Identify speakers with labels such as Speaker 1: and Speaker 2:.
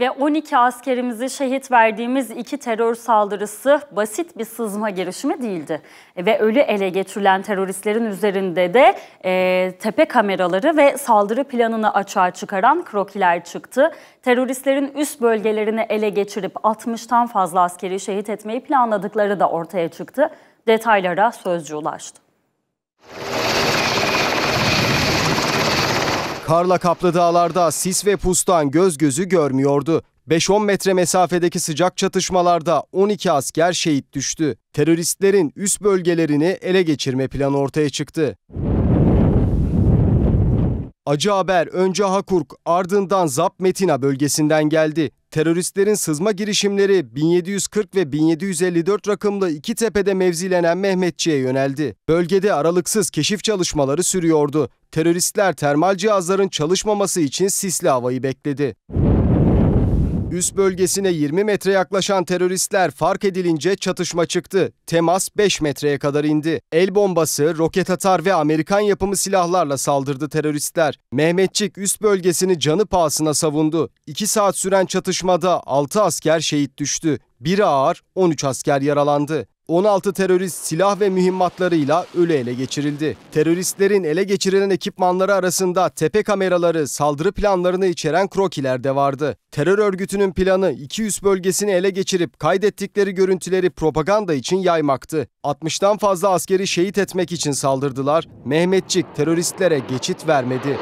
Speaker 1: ve 12 askerimizi şehit verdiğimiz iki terör saldırısı basit bir sızma girişimi değildi. Ve ölü ele geçirilen teröristlerin üzerinde de e, tepe kameraları ve saldırı planını açığa çıkaran krokiler çıktı. Teröristlerin üst bölgelerini ele geçirip 60'tan fazla askeri şehit etmeyi planladıkları da ortaya çıktı. Detaylara sözcü ulaştı.
Speaker 2: Karla kaplı dağlarda sis ve pustan göz gözü görmüyordu. 5-10 metre mesafedeki sıcak çatışmalarda 12 asker şehit düştü. Teröristlerin üst bölgelerini ele geçirme planı ortaya çıktı. Acı haber önce Hakurk ardından Zap Metina bölgesinden geldi. Teröristlerin sızma girişimleri 1740 ve 1754 rakımlı iki tepede mevzilenen Mehmetçi'ye yöneldi. Bölgede aralıksız keşif çalışmaları sürüyordu. Teröristler termal cihazların çalışmaması için sisli havayı bekledi. Üst bölgesine 20 metre yaklaşan teröristler fark edilince çatışma çıktı. Temas 5 metreye kadar indi. El bombası, roket atar ve Amerikan yapımı silahlarla saldırdı teröristler. Mehmetçik üst bölgesini canı pahasına savundu. 2 saat süren çatışmada 6 asker şehit düştü. 1 ağır 13 asker yaralandı. 16 terörist silah ve mühimmatlarıyla ölü ele geçirildi. Teröristlerin ele geçirilen ekipmanları arasında tepe kameraları, saldırı planlarını içeren krokiler de vardı. Terör örgütünün planı 200 bölgesini ele geçirip kaydettikleri görüntüleri propaganda için yaymaktı. 60'tan fazla askeri şehit etmek için saldırdılar. Mehmetçik teröristlere geçit vermedi.